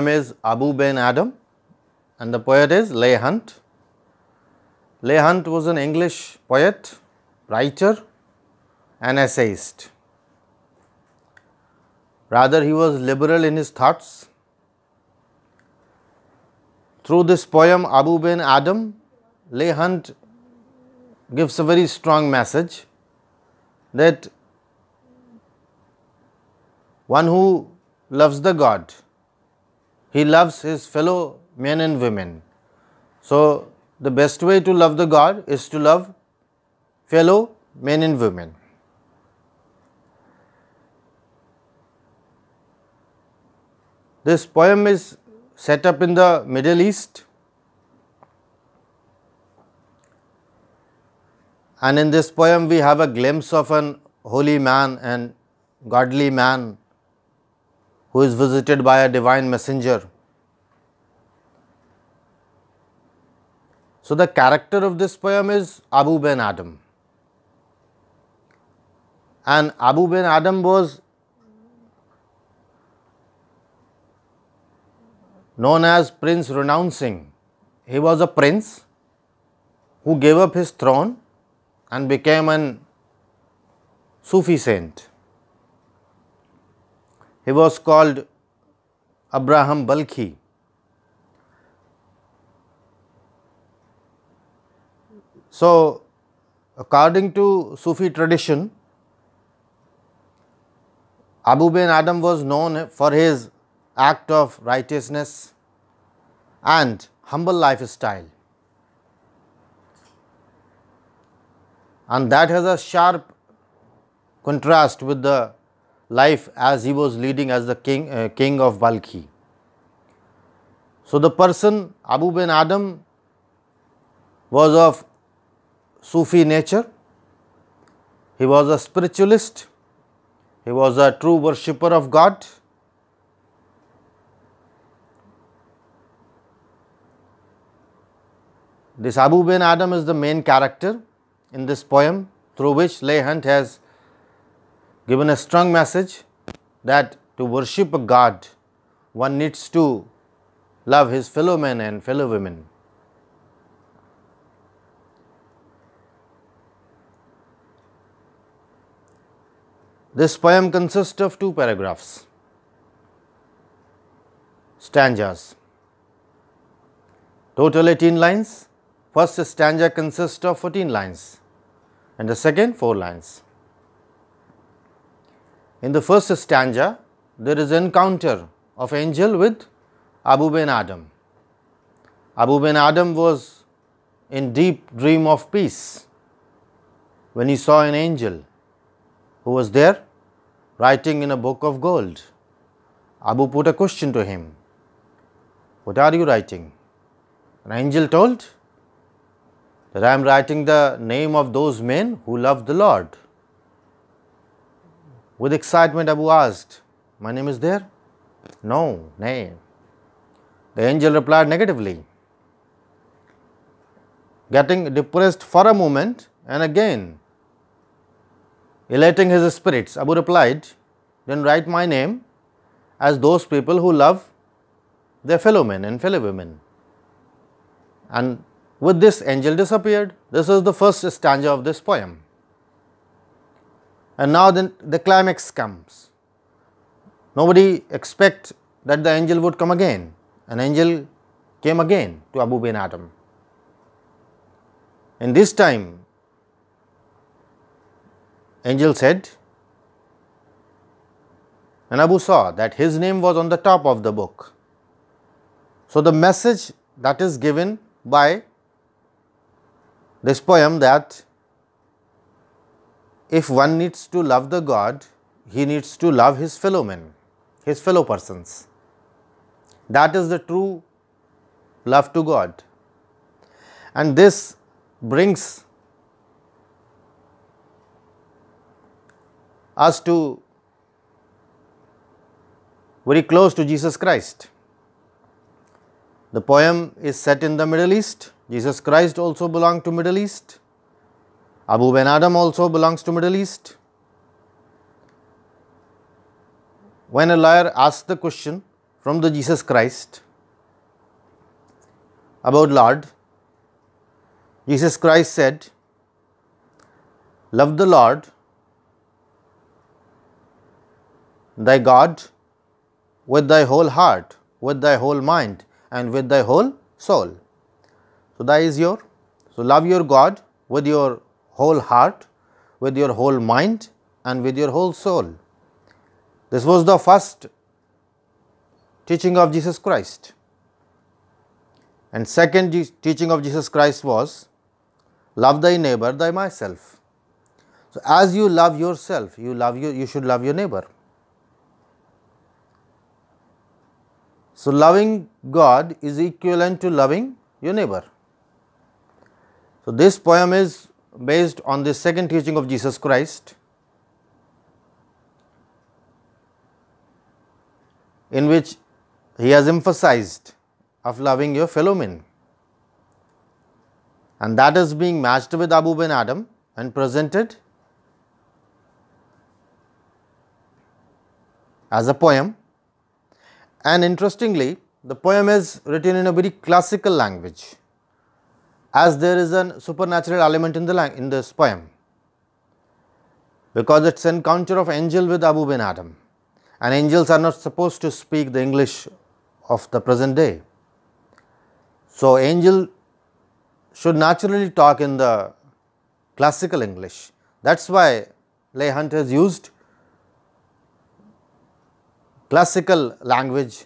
name is Abu Ben Adam and the poet is Leigh Hunt. Leigh Hunt was an English poet, writer and essayist. Rather he was liberal in his thoughts. Through this poem Abu Ben Adam, Leigh Hunt gives a very strong message that one who loves the God he loves his fellow men and women. So, the best way to love the God is to love fellow men and women. This poem is set up in the Middle East and in this poem we have a glimpse of an holy man and godly man who is visited by a divine messenger. So, the character of this poem is Abu Ben Adam and Abu Ben Adam was known as Prince Renouncing. He was a prince who gave up his throne and became an Sufi saint. He was called Abraham Balkhi. So, according to Sufi tradition, Abu bin Adam was known for his act of righteousness and humble lifestyle. And that has a sharp contrast with the life as he was leading as the king, uh, king of Balkhi. So, the person Abu bin Adam was of Sufi nature, he was a spiritualist, he was a true worshipper of God. This Abu bin Adam is the main character in this poem through which Leigh Hunt has given a strong message that to worship a God, one needs to love his fellow men and fellow women. This poem consists of two paragraphs, stanzas, total 18 lines. First stanza consists of 14 lines and the second 4 lines. In the first stanza, there is encounter of angel with Abu Ben Adam. Abu Ben Adam was in deep dream of peace when he saw an angel who was there writing in a book of gold. Abu put a question to him, What are you writing? An angel told that I am writing the name of those men who love the Lord. With excitement, Abu asked, My name is there? No, nay. The angel replied negatively. Getting depressed for a moment and again elating his spirits, Abu replied, Then write my name as those people who love their fellow men and fellow women. And with this, angel disappeared. This is the first stanza of this poem and now then the climax comes. Nobody expect that the angel would come again. An angel came again to Abu bin Adam. And this time, angel said, and Abu saw that his name was on the top of the book. So, the message that is given by this poem that if one needs to love the God, he needs to love his fellow men, his fellow persons. That is the true love to God. And this brings us to very close to Jesus Christ. The poem is set in the Middle East. Jesus Christ also belonged to Middle East. Abu Ben Adam also belongs to Middle East. When a liar asked the question from the Jesus Christ about Lord, Jesus Christ said, Love the Lord thy God with thy whole heart, with thy whole mind, and with thy whole soul. So, that is your. So, love your God with your whole heart, with your whole mind and with your whole soul. This was the first teaching of Jesus Christ. And second teaching of Jesus Christ was love thy neighbor thy myself. So as you love yourself, you love you, you should love your neighbor. So loving God is equivalent to loving your neighbor. So this poem is based on the second teaching of Jesus Christ, in which he has emphasized of loving your fellow men. And that is being matched with Abu bin Adam and presented as a poem. And interestingly, the poem is written in a very classical language as there is a supernatural element in the in this poem because it's an encounter of angel with Abu bin Adam and angels are not supposed to speak the English of the present day. So, angel should naturally talk in the classical English that is why Leigh Hunt has used classical language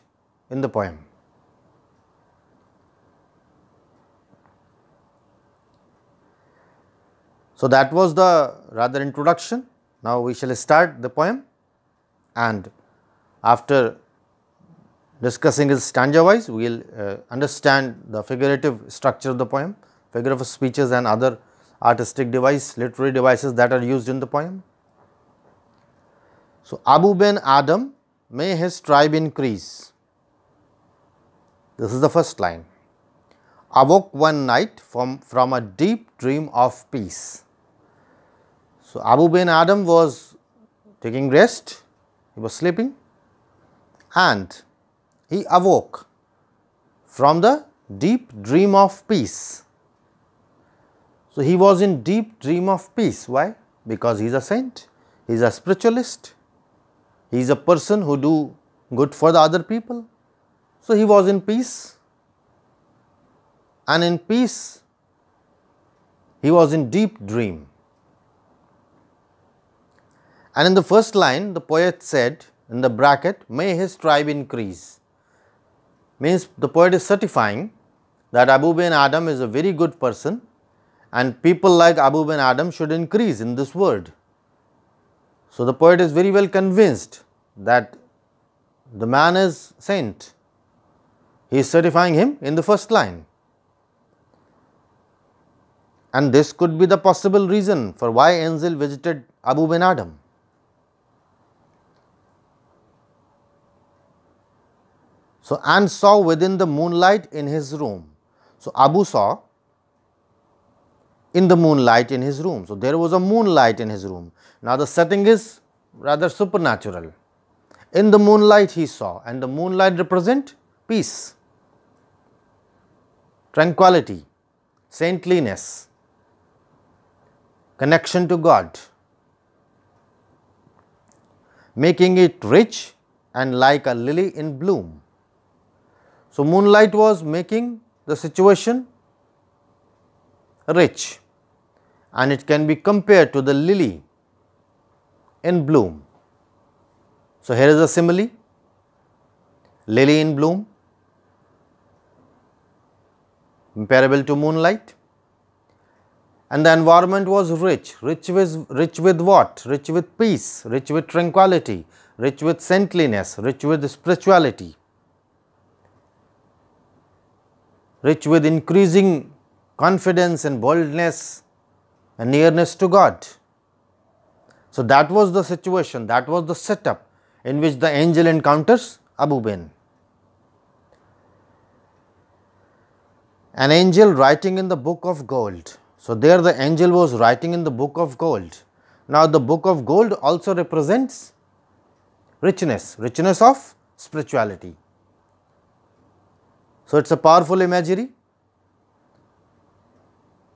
in the poem. So, that was the rather introduction. Now, we shall start the poem and after discussing his stanza wise, we will uh, understand the figurative structure of the poem, figure of speeches and other artistic device, literary devices that are used in the poem. So, Abu bin Adam may his tribe increase. This is the first line. Awoke one night from, from a deep dream of peace. So, Abu bin Adam was taking rest, he was sleeping and he awoke from the deep dream of peace. So, he was in deep dream of peace. Why? Because he is a saint, he is a spiritualist, he is a person who do good for the other people. So, he was in peace and in peace he was in deep dream. And in the first line, the poet said in the bracket, may his tribe increase. Means the poet is certifying that Abu bin Adam is a very good person and people like Abu bin Adam should increase in this world. So, the poet is very well convinced that the man is saint. He is certifying him in the first line. And this could be the possible reason for why Enzel visited Abu bin Adam. So, and saw within the moonlight in his room. So, Abu saw in the moonlight in his room. So, there was a moonlight in his room. Now, the setting is rather supernatural. In the moonlight he saw and the moonlight represent peace, tranquility, saintliness, connection to God, making it rich and like a lily in bloom. So, moonlight was making the situation rich and it can be compared to the lily in bloom. So, here is a simile lily in bloom comparable to moonlight and the environment was rich, rich with, rich with what? Rich with peace, rich with tranquility, rich with saintliness, rich with spirituality. rich with increasing confidence and boldness and nearness to God. So, that was the situation, that was the setup in which the angel encounters Abu Ben. An angel writing in the book of gold. So, there the angel was writing in the book of gold. Now, the book of gold also represents richness, richness of spirituality. So, it is a powerful imagery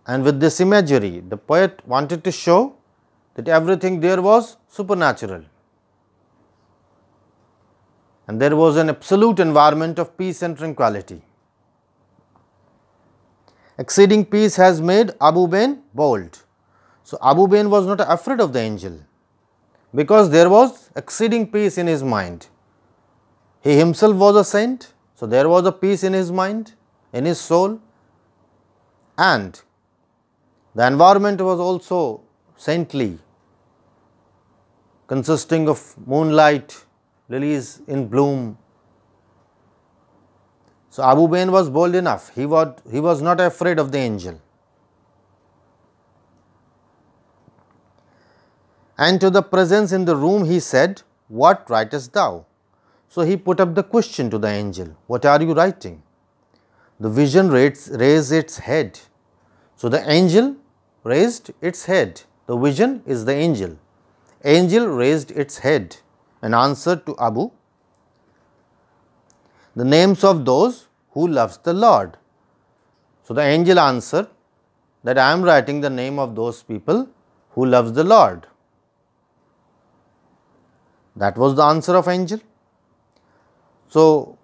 and with this imagery the poet wanted to show that everything there was supernatural and there was an absolute environment of peace and tranquility. Exceeding peace has made Abu Bain bold. So, Abu Bain was not afraid of the angel because there was exceeding peace in his mind. He himself was a saint so, there was a peace in his mind, in his soul and the environment was also saintly consisting of moonlight, lilies in bloom. So, Abu Bain was bold enough, he was, he was not afraid of the angel. And to the presence in the room he said, What writest thou? So, he put up the question to the angel, what are you writing? The vision raised its head. So, the angel raised its head. The vision is the angel. Angel raised its head and answered to Abu, the names of those who loves the Lord. So, the angel answered that I am writing the name of those people who loves the Lord. That was the answer of angel. So,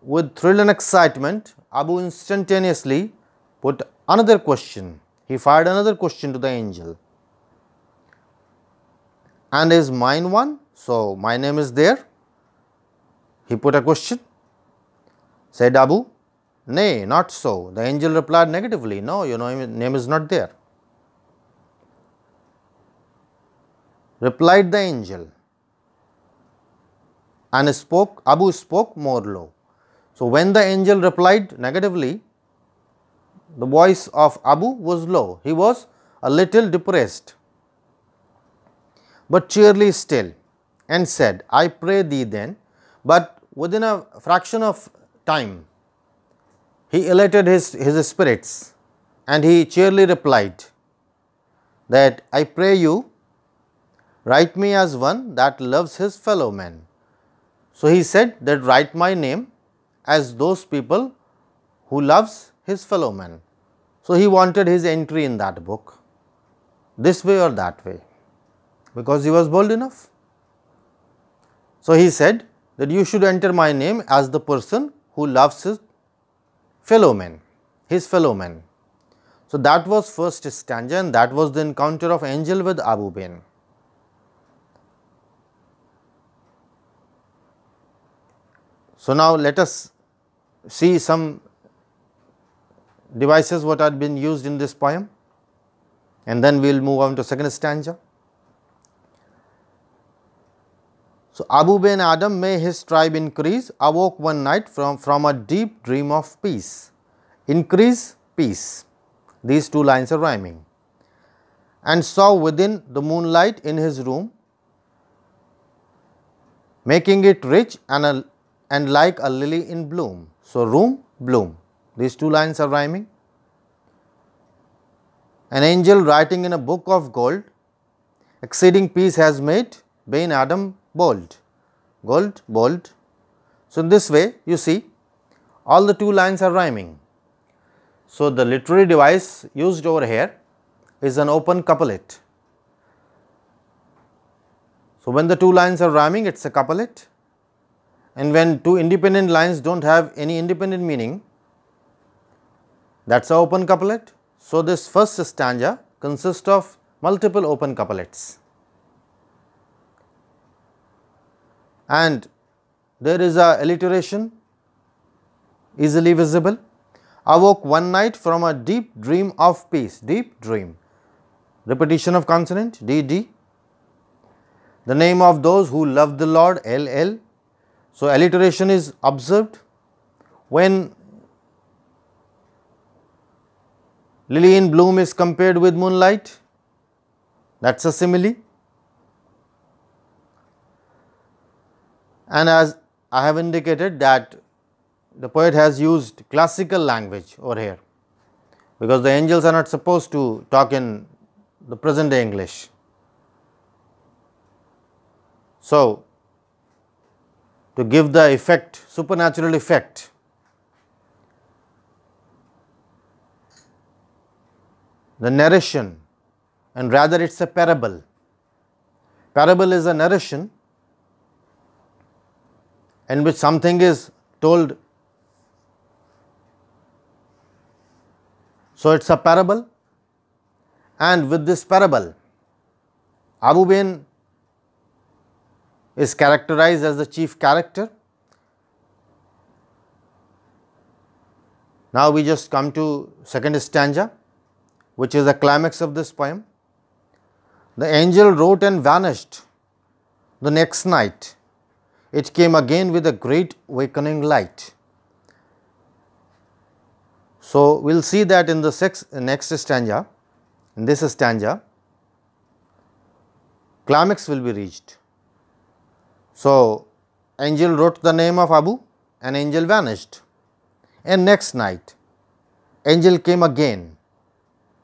with thrill and excitement, Abu instantaneously put another question. He fired another question to the angel. And is mine one? So, my name is there. He put a question. Said Abu, Nay, not so. The angel replied negatively, No, your name is not there. Replied the angel, and spoke Abu spoke more low. So, when the angel replied negatively, the voice of Abu was low, he was a little depressed, but cheerily still and said, I pray thee then, but within a fraction of time, he elated his, his spirits and he cheerily replied that I pray you, write me as one that loves his fellow men. So, he said that write my name as those people who loves his fellow man. So, he wanted his entry in that book this way or that way because he was bold enough. So, he said that you should enter my name as the person who loves his fellow men, his fellow men. So, that was first stanza and that was the encounter of angel with Abu Bain. So, now let us see some devices what had been used in this poem and then we will move on to second stanza. So, Abu Ben Adam may his tribe increase awoke one night from, from a deep dream of peace, increase peace, these two lines are rhyming and saw within the moonlight in his room making it rich and a and like a lily in bloom. So, room, bloom. These two lines are rhyming. An angel writing in a book of gold, exceeding peace has made Bain Adam bold. Gold, bold. So, in this way you see all the two lines are rhyming. So, the literary device used over here is an open couplet. So, when the two lines are rhyming it is a couplet and when two independent lines do not have any independent meaning that is a open couplet. So, this first stanza consists of multiple open couplets and there is a alliteration easily visible. I woke one night from a deep dream of peace, deep dream, repetition of consonant D D, the name of those who love the Lord L L, so, alliteration is observed when lily in bloom is compared with moonlight that is a simile and as I have indicated that the poet has used classical language over here because the angels are not supposed to talk in the present day English. So, to give the effect supernatural effect. the narration and rather it is a parable. Parable is a narration in which something is told. So, it is a parable and with this parable Abu Bain is characterized as the chief character. Now, we just come to second stanza which is the climax of this poem. The angel wrote and vanished the next night. It came again with a great wakening light. So, we will see that in the sixth, next stanza, in this stanza, climax will be reached. So, angel wrote the name of Abu and angel vanished. And next night, angel came again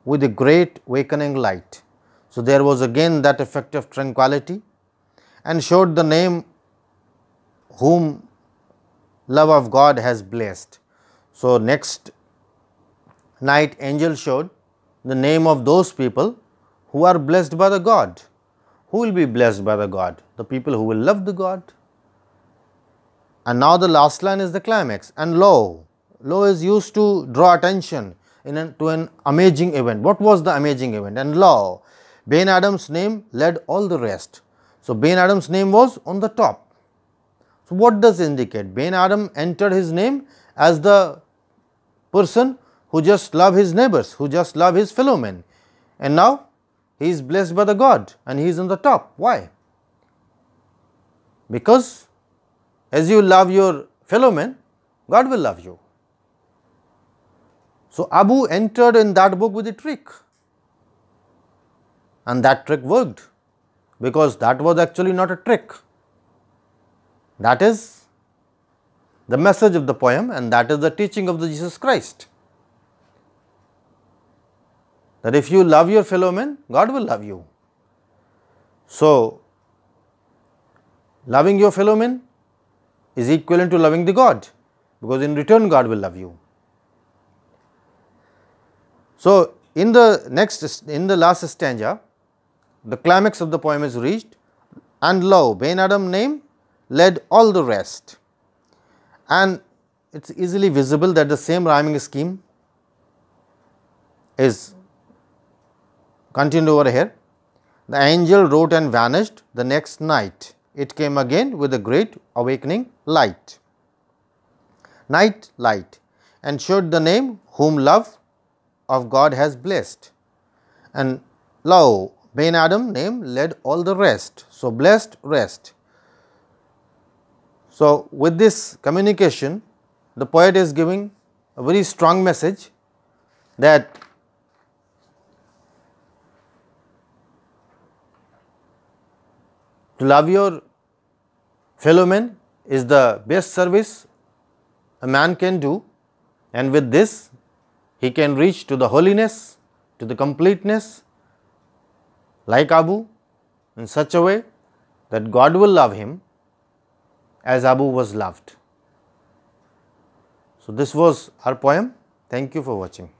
with a great wakening light. So, there was again that effect of tranquility and showed the name whom love of God has blessed. So, next night angel showed the name of those people who are blessed by the God. Who will be blessed by the God? The people who will love the God. And now the last line is the climax. And lo, lo is used to draw attention in an, to an amazing event. What was the amazing event? And lo, Ben Adam's name led all the rest. So, Ben Adam's name was on the top. So, what does indicate? Ben Adam entered his name as the person who just love his neighbors, who just love his fellow men. And now, he is blessed by the God and he is on the top. Why? Because as you love your fellow men, God will love you. So, Abu entered in that book with a trick and that trick worked because that was actually not a trick. That is the message of the poem and that is the teaching of the Jesus Christ that if you love your fellow men, God will love you. So, loving your fellow men is equivalent to loving the God because in return God will love you. So, in the next, in the last stanza, the climax of the poem is reached and lo, Ben Adam name led all the rest. And it is easily visible that the same rhyming scheme is Continued over here. The angel wrote and vanished the next night. It came again with a great awakening light. Night light and showed the name whom love of God has blessed. And lo, Ben Adam name led all the rest. So, blessed rest. So, with this communication, the poet is giving a very strong message that to love your fellow men is the best service a man can do and with this he can reach to the holiness, to the completeness like Abu in such a way that God will love him as Abu was loved. So, this was our poem. Thank you for watching.